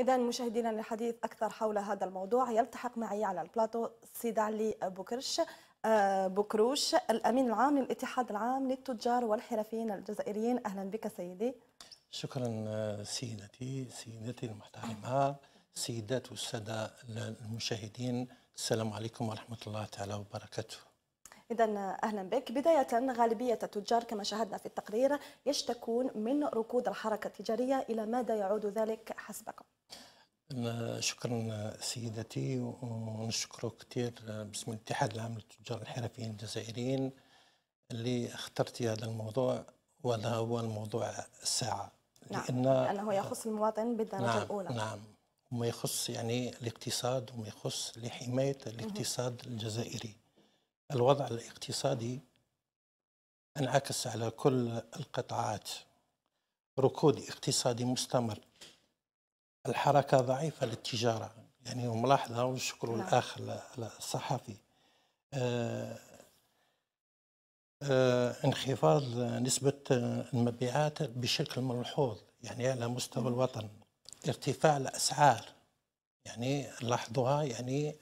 إذا مشاهدينا للحديث أكثر حول هذا الموضوع يلتحق معي على البلاطو السيد علي بوكرش آه، بكروش الأمين العام للاتحاد العام للتجار والحرفيين الجزائريين أهلا بك سيدي شكرا آه، سيدتي سيدتي المحترمة سيدات والسادة المشاهدين السلام عليكم ورحمة الله تعالى وبركاته إذا آه، أهلا بك بداية غالبية التجار كما شاهدنا في التقرير يشتكون من ركود الحركة التجارية إلى ماذا يعود ذلك حسبكم؟ شكرا سيدتي ونشكره كثير باسم الاتحاد العام للتجار الحرفيين الجزائريين اللي اخترتي هذا الموضوع وهذا هو الموضوع الساعة نعم لأن لأنه يخص المواطن بالدرجة نعم الأولى نعم وما يخص يعني الاقتصاد وما يخص لحماية الاقتصاد الجزائري الوضع الاقتصادي انعكس على كل القطاعات ركود اقتصادي مستمر الحركة ضعيفة للتجارة يعني وملاحظة ونشكر نعم. الأخ الصحفي آه، آه، انخفاض نسبة المبيعات بشكل ملحوظ يعني على مستوى نعم. الوطن ارتفاع الأسعار يعني لاحظوها يعني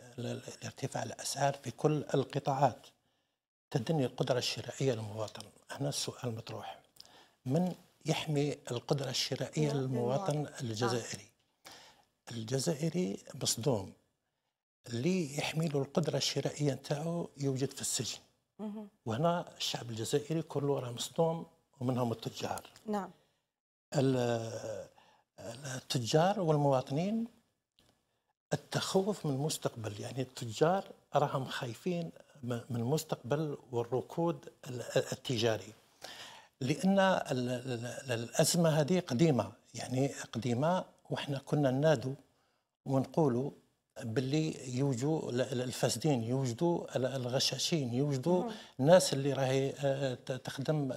ارتفاع الأسعار في كل القطاعات تدني القدرة الشرائية للمواطن هنا السؤال مطروح من يحمي القدرة الشرائية للمواطن نعم. الجزائري الجزائري مصدوم اللي يحمله القدرة الشرائية نتاعو يوجد في السجن وهنا الشعب الجزائري كله راه مصدوم ومنهم التجار نعم التجار والمواطنين التخوف من المستقبل يعني التجار راهم خايفين من المستقبل والركود التجاري لان الازمه هذه قديمه يعني قديمه واحنا كنا ننادوا ونقولوا باللي يوجدوا الفاسدين يوجدوا الغشاشين يوجدوا الناس اللي راهي آه، تخدم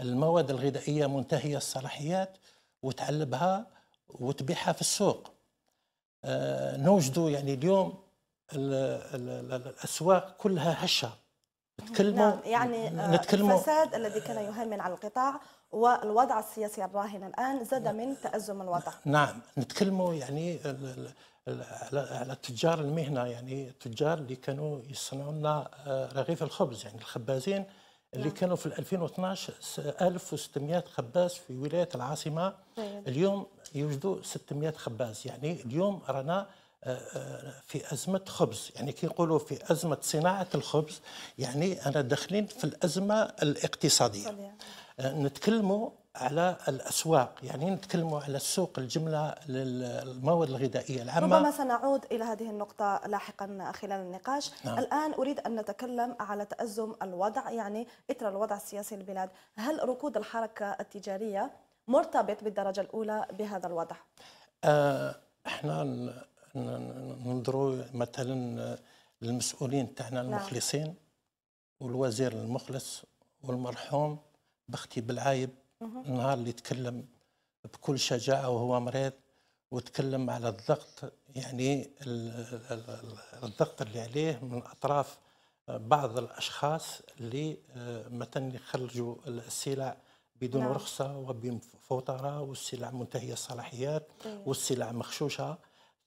المواد الغذائيه منتهيه الصلاحيات وتعلبها وتبيعها في السوق آه، نوجدوا يعني اليوم الاسواق كلها هشه نتكلموا نعم يعني آه، نتكلموا الفساد الذي كان يهيمن على القطاع والوضع السياسي الراهن الان زاد نعم. من تازم الوضع نعم نتكلموا يعني على تجار المهنه يعني التجار اللي كانوا يصنعوا آه، لنا رغيف الخبز يعني الخبازين اللي نعم. كانوا في 2012 1600 خباز في ولايه العاصمه طيب. اليوم يوجدوا 600 خباز يعني اليوم رانا في أزمة خبز يعني كي نقولوا في أزمة صناعة الخبز يعني أنا داخلين في الأزمة الاقتصادية آه، نتكلموا على الاسواق يعني نتكلم على السوق الجمله للمواد الغذائيه العامه ربما سنعود الى هذه النقطه لاحقا خلال النقاش نعم. الان اريد ان نتكلم على تازم الوضع يعني اثر الوضع السياسي للبلاد هل ركود الحركه التجاريه مرتبط بالدرجه الاولى بهذا الوضع آه احنا ننظروا مثلا للمسؤولين تاعنا نعم. المخلصين والوزير المخلص والمرحوم بختي بالعايب النهار اللي تكلم بكل شجاعه وهو مريض وتكلم على الضغط يعني الضغط اللي عليه من اطراف بعض الاشخاص اللي آه، مثلا يخرجوا السلع بدون نعم. رخصه وبفوطره والسلع منتهيه الصلاحيات طيب. والسلع مخشوشه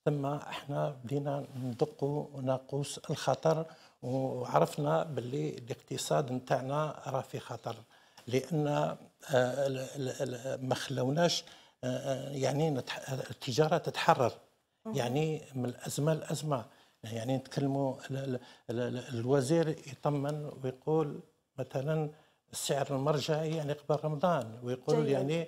ثم احنا بدينا ندقوا ناقوس الخطر وعرفنا باللي الاقتصاد نتاعنا راه في خطر لان آه، ما خلوناش آه، آه، يعني التجاره تتحرر يعني من الازمه لازمه يعني نتكلموا الوزير يطمن ويقول مثلا السعر المرجعي يعني قبل رمضان ويقول جيد. يعني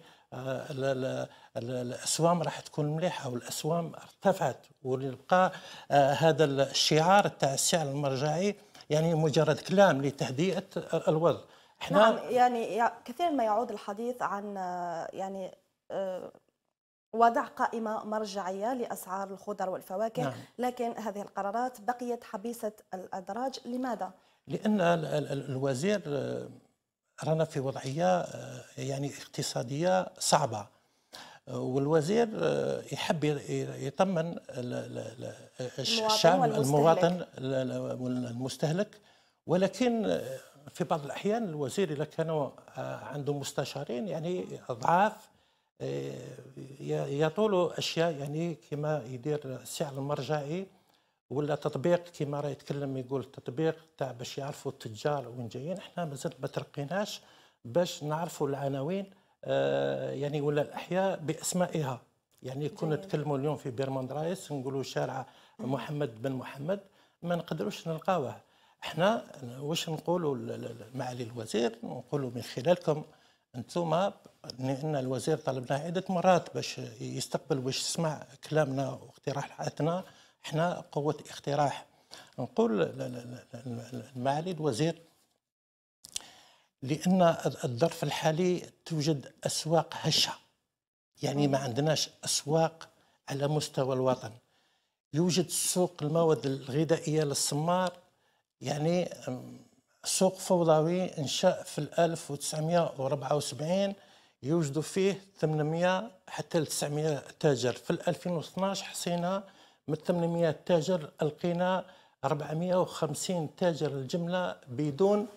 الاسوام راح تكون مليحه والاسوام ارتفعت ويبقى آه، هذا الشعار تاع السعر المرجعي يعني مجرد كلام لتهدئه الوضع احنا نعم يعني كثير ما يعود الحديث عن آه، يعني آه، وضع قائمة مرجعية لأسعار الخضر والفواكه نعم. لكن هذه القرارات بقيت حبيسة الأدراج لماذا؟ لأن الوزير رانا في وضعيه آه، يعني اقتصاديه صعبه والوزير يحب يطمن الشعب المواطن والمستهلك ولكن آه، في بعض الاحيان الوزير اذا كانوا آه، عنده مستشارين يعني اضعاف يطولوا اشياء يعني كما يدير السعر المرجعي ولا تطبيق كما راه يتكلم يقول تطبيق تاع باش يعرفوا التجار وين جايين احنا مازال ما ترقيناش باش نعرفوا العناوين آه يعني ولا الاحياء باسمائها يعني كنا نتكلموا اليوم في بيرموند رايس نقولوا شارع محمد بن محمد ما نقدروش نلقاوه احنا واش نقولوا معالي الوزير نقولوا من خلالكم انتم لان الوزير طلبنا عده مرات باش يستقبل واش يسمع كلامنا واقتراحاتنا احنا قوه اقتراح نقول معالي الوزير لان الظرف الحالي توجد اسواق هشه يعني ما عندناش اسواق على مستوى الوطن يوجد سوق المواد الغذائيه للسمار يعني سوق فوضوي انشا في 1974 يوجد فيه 800 حتى 900 تاجر في 2012 حصينا من 800 تاجر القينا 450 تاجر الجمله بدون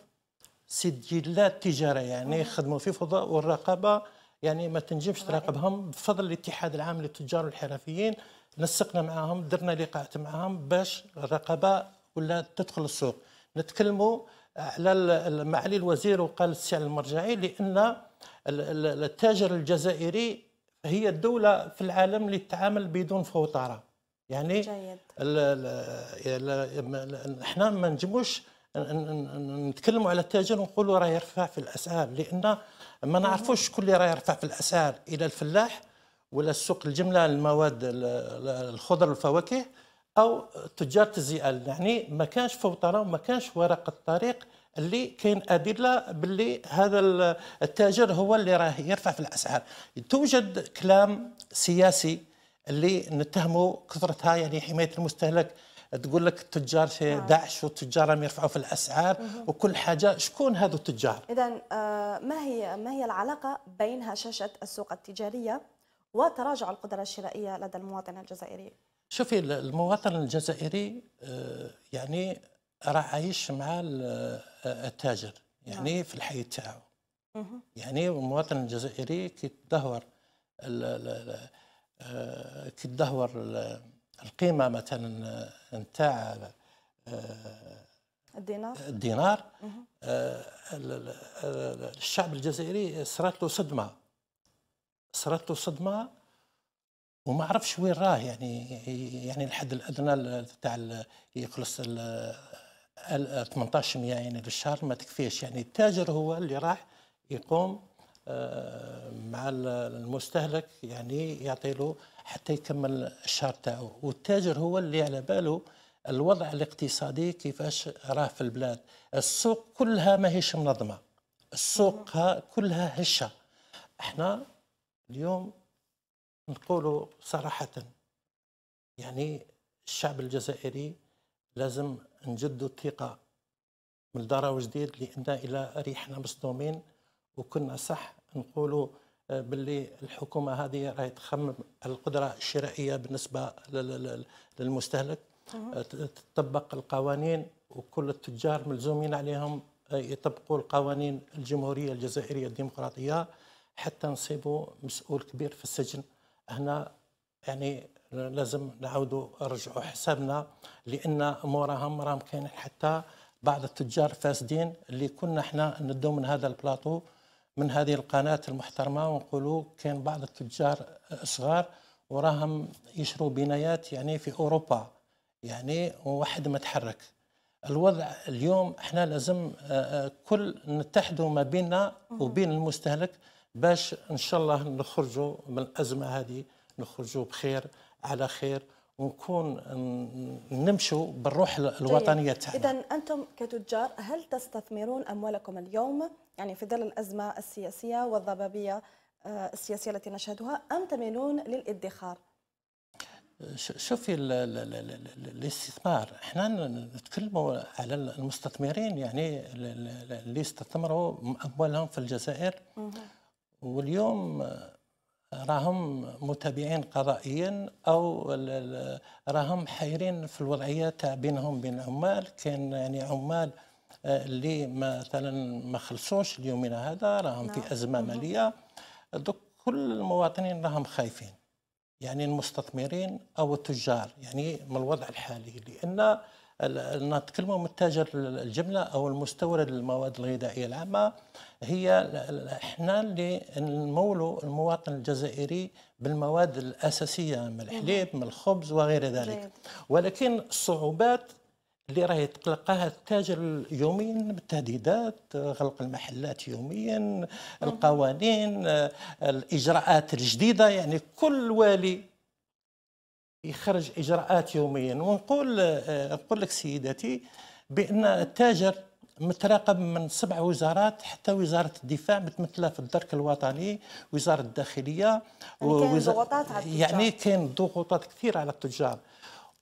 سجلات تجاريه يعني يخدموا في فضاء والرقابه يعني ما تنجمش تراقبهم بفضل الاتحاد العام للتجار والحرفيين نسقنا معاهم درنا لقاءات معاهم باش الرقابه ولا تدخل السوق نتكلموا على معالي الوزير وقال السعر المرجعي لان التاجر الجزائري هي الدوله في العالم اللي تتعامل بدون فوطره يعني جيد. احنا ما نجموش نتكلموا على التاجر ونقولوا راه يرفع في الاسعار لان ما نعرفوش شكون اللي راه يرفع في الاسعار الى الفلاح ولا السوق الجمله المواد الخضر والفواكه او تجار الزئال يعني ما كانش فوطره وما كانش ورق الطريق اللي كاين ادله باللي هذا التاجر هو اللي راه يرفع في الاسعار توجد كلام سياسي اللي نتهمه كثرتها يعني حمايه المستهلك تقول لك التجار في نعم. داعش والتجار راهم يرفعوا في الاسعار وكل حاجه شكون هذو التجار اذا آه، ما هي ما هي العلاقه بين هشاشه السوق التجاريه وتراجع القدره الشرائيه لدى المواطن الجزائري شوفي المواطن الجزائري آه، يعني راه عايش مع آه، التاجر يعني نعم. في الحي تاعو يعني المواطن الجزائري كيتدهور آه، تدهور القيمه مثلا آه، نتاع آه، الدينار الدينار الشعب الجزائري صرات له صدمه صرات له صدمه وما عرفش وين راه يعني يعني الحد الادنى تاع يخلص 1800 يعني في الشهر ما تكفيش يعني التاجر هو اللي راح يقوم مع المستهلك يعني يعطي له حتى يكمل الشهر تاعو والتاجر هو اللي على باله الوضع الاقتصادي كيفاش راه في البلاد السوق كلها ماهيش منظمه السوق كلها هشه احنا اليوم نقولوا صراحه يعني الشعب الجزائري لازم نجدوا الثقه من دار جديد لان الى ريحنا مصدومين وكنا صح نقولوا آه، باللي الحكومه هذه راهي تخمم القدره الشرائيه بالنسبه للمستهلك آه، تطبق القوانين وكل التجار ملزومين عليهم آه، يطبقوا القوانين الجمهوريه الجزائريه الديمقراطيه حتى نصيبوا مسؤول كبير في السجن هنا يعني لازم نعاودوا نرجعوا حسابنا لان موراهم راهم كاين حتى بعض التجار فاسدين اللي كنا احنا ندوا من هذا البلاطو من هذه القناة المحترمة ونقولوا كاين بعض التجار صغار وراهم يشروا بنايات يعني في أوروبا يعني وواحد ما تحرك الوضع اليوم احنا لازم آه، كل نتحدوا ما بيننا وبين المستهلك باش ان شاء الله نخرجوا من الازمه هذه نخرجوا بخير على خير ونكون نمشوا بالروح طيب، الوطنيه تاعنا اذا انتم كتجار هل تستثمرون اموالكم اليوم يعني في ظل الازمه السياسيه والضبابيه آه، السياسيه التي نشهدها ام تميلون للادخار شوفي الاستثمار احنا نتكلموا على المستثمرين يعني اللي استثمروا اموالهم في الجزائر واليوم راهم متابعين قضائيا او راهم حيرين في الوضعيه تاع بينهم بين العمال كاين يعني عمال آه، اللي مثلا ما خلصوش ليومنا هذا راهم في نعم. ازمه ماليه دوك كل المواطنين راهم خايفين يعني المستثمرين او التجار يعني من الوضع الحالي لان نتكلموا من التاجر الجمله او المستورد للمواد الغذائيه العامه هي احنا اللي نمولوا المواطن الجزائري بالمواد الاساسيه من الحليب من الخبز وغير ذلك ولكن الصعوبات اللي راهي يتلقاها التاجر يوميا بالتهديدات غلق المحلات يوميا القوانين الاجراءات الجديده يعني كل والي يخرج اجراءات يوميا ونقول آه، نقول لك سيداتي بان التاجر متراقب من سبع وزارات حتى وزاره الدفاع متمثله في الدرك الوطني وزاره الداخليه يعني كاين ضغوطات على التجار يعني كاين ضغوطات كثيره على التجار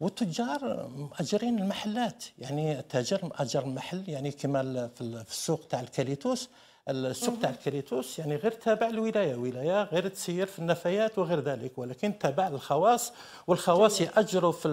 والتجار مأجرين المحلات يعني التاجر مأجر المحل يعني كما في السوق تاع الكاليتوس السوق تاع الكريتوس يعني غير تابع الولايه ولايه غير تسير في النفايات وغير ذلك ولكن تابع الخواص والخواص ياجروا في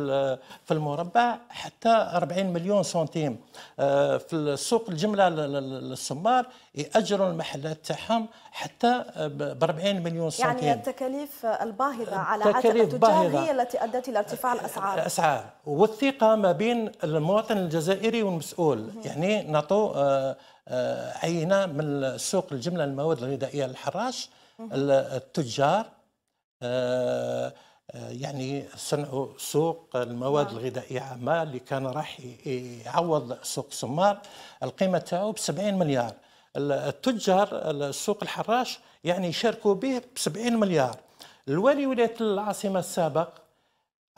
في المربع حتى 40 مليون سنتيم آه، في السوق الجمله للسمار ياجروا المحلات تاعهم حتى ب 40 مليون يعني سنتيم يعني التكاليف الباهظه على عدد التجار هي التي ادت الى ارتفاع آه، الاسعار الاسعار والثقه ما بين المواطن الجزائري والمسؤول يعني نعطوا آه، آه، عينه من سوق الجمله المواد الغذائيه للحراش التجار آه، آه، يعني صنعوا سوق المواد نعم. الغذائيه عامه اللي كان راح يعوض سوق سمار القيمه تاعو ب 70 مليار التجار السوق الحراش يعني يشاركوا به ب 70 مليار الوالي ولايه العاصمه السابق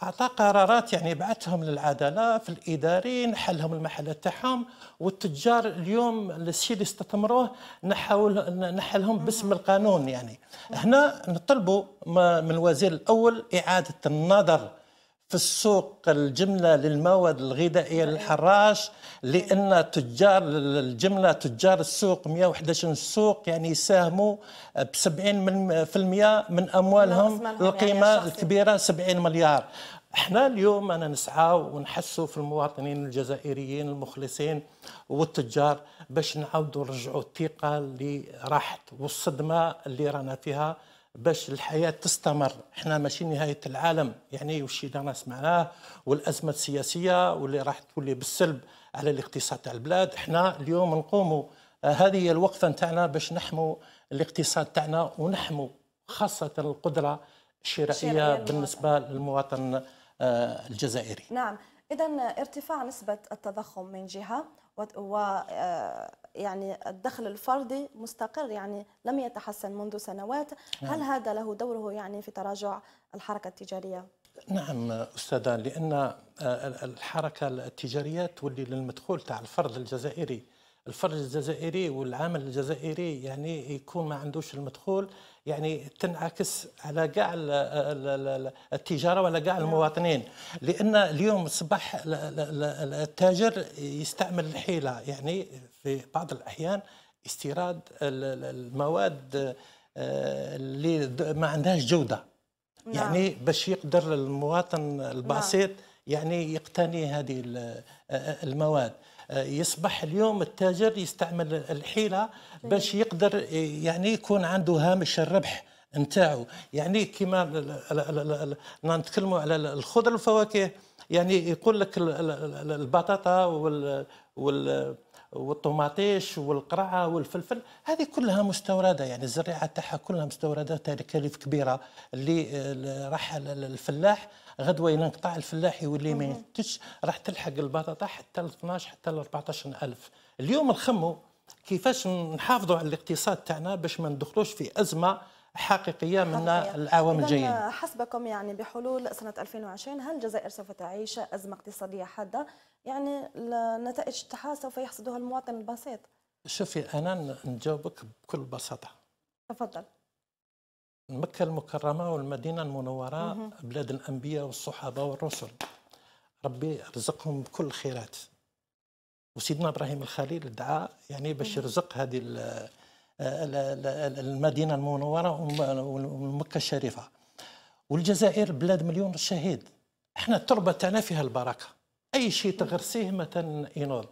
اعطى قرارات يعني بعثهم للعداله في الاداريين حلهم المحلات تاعهم والتجار اليوم الشيء اللي استثمروه نحاول نحلهم باسم القانون يعني هنا نطلبوا من الوزير الاول اعاده النظر في السوق الجملة للمواد الغذائية للحراش لأن تجار الجملة تجار السوق 111 سوق يعني يساهموا ب 70% من أموالهم يعني القيمة الكبيرة 70 مليار احنا اليوم انا نسعى ونحسوا في المواطنين الجزائريين المخلصين والتجار باش نعاودوا نرجعوا الثقه اللي راحت والصدمه اللي رانا فيها باش الحياة تستمر احنا ماشي نهاية العالم يعني والشيء دانا سمعناه والأزمة السياسية واللي راح تولي بالسلب على الاقتصاد تاع البلاد احنا اليوم نقوموا آه، هذه هي الوقفة نتاعنا باش نحموا الاقتصاد تاعنا ونحموا خاصة القدرة الشرائية بالنسبة للمواطن آه، الجزائري نعم إذا ارتفاع نسبة التضخم من جهة و آه، يعني الدخل الفردي مستقر يعني لم يتحسن منذ سنوات نعم. هل هذا له دوره يعني في تراجع الحركة التجارية؟ نعم أستاذة لأن آه، الحركة التجارية تولي للمدخول تاع الفرد الجزائري الفرد الجزائري والعامل الجزائري يعني يكون ما عندوش المدخول يعني تنعكس على كاع التجاره وعلى كاع نعم. المواطنين لان اليوم اصبح التاجر يستعمل الحيله يعني في بعض الاحيان استيراد المواد آه، اللي ما عندهاش جوده نعم. يعني باش يقدر المواطن البسيط نعم. يعني يقتني هذه المواد يصبح اليوم التاجر يستعمل الحيله باش يقدر يعني يكون عنده هامش الربح نتاعو يعني كما نتكلموا على الخضر والفواكه يعني يقول لك البطاطا وال, وال والطوماطيش والقرعه والفلفل هذه كلها مستورده يعني الزريعه تاعها كلها مستورده تكاليف كبيره اللي راح الفلاح غدوه ينقطع الفلاح يولي ما ينتجش راح تلحق البطاطا حتى ل 12 حتى ل 14000 اليوم نخمو كيفاش نحافظوا على الاقتصاد تاعنا باش ما ندخلوش في ازمه حقيقيه من الاعوام الجايه آه، حسبكم يعني بحلول سنه 2020 هل الجزائر سوف تعيش ازمه اقتصاديه حاده يعني النتائج تاعها سوف يحصدها المواطن البسيط شوفي انا نجاوبك بكل بساطه تفضل مكة المكرمة والمدينة المنورة مه. بلاد الأنبياء والصحابة والرسل ربي رزقهم بكل خيرات وسيدنا إبراهيم الخليل دعا يعني باش يرزق هذه آه، المدينه المنوره ومكه الشريفه والجزائر بلاد مليون شهيد احنا التربه تاعنا فيها البركه اي شيء تغرسيه مثلا ينوض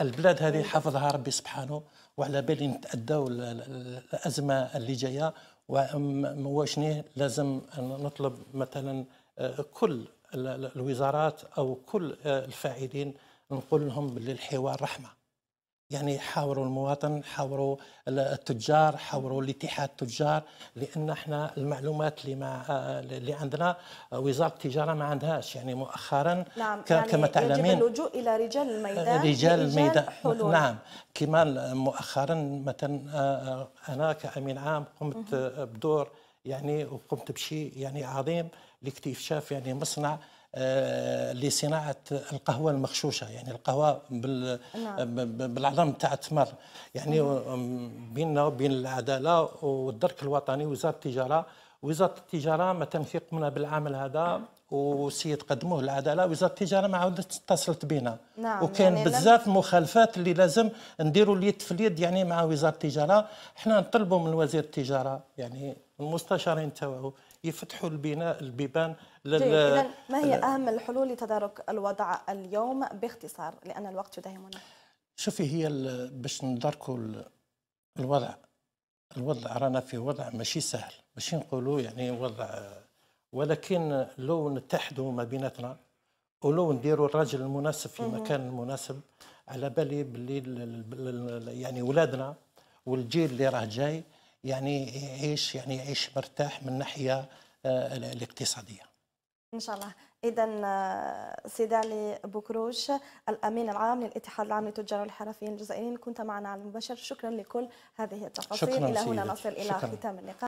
البلاد هذه حفظها ربي سبحانه وعلى بالي نتأداو الازمه اللي جايه ومواشنيه لازم نطلب مثلا آه، كل الوزارات او كل آه، الفاعلين نقول لهم باللي الحوار رحمه يعني حاوروا المواطن حاوروا التجار حاوروا الاتحاد التجار لان احنا المعلومات اللي مع آه، اللي عندنا آه، وزاره التجاره ما عندهاش يعني مؤخرا نعم ك... يعني كما تعلمين يجب اللجوء الى رجال الميدان آه، رجال الميدان حلول. نعم كما مؤخرا مثلا انا كامين عام قمت بدور يعني وقمت بشيء يعني عظيم لاكتشاف يعني مصنع آه، لصناعه القهوه المخشوشه يعني القهوه بال نعم. بالعظم تاع التمر يعني بيننا وبين العداله والدرك الوطني وزاره التجاره وزاره التجاره ما تنفيق منا بالعمل هذا وسيد قدموه العدالة وزاره التجاره ما عودت اتصلت بنا نعم وكان يعني بزاف مخالفات اللي لازم نديروا اليد في اليد يعني مع وزاره التجاره احنا نطلبوا من وزير التجاره يعني المستشارين تاعو يفتحوا البناء البيبان لل... إذا ما هي أهم الحلول لتدارك الوضع اليوم باختصار لأن الوقت يداهمنا شوفي هي باش نداركوا الوضع الوضع رانا في وضع ماشي سهل ماشي نقولوا يعني وضع ولكن لو نتحدوا ما بيناتنا ولو نديروا الراجل المناسب في مكان المناسب على بالي باللي يعني ولادنا والجيل اللي راه جاي يعني يعيش يعني يعيش مرتاح من الناحيه آه، الاقتصاديه ان شاء الله اذا آه، سيد علي بوكروش الامين العام للاتحاد العام للتجار الحرفيين الجزائريين كنت معنا على المباشر شكرا لكل هذه التفاصيل الى هنا نصل الى ختام اللقاء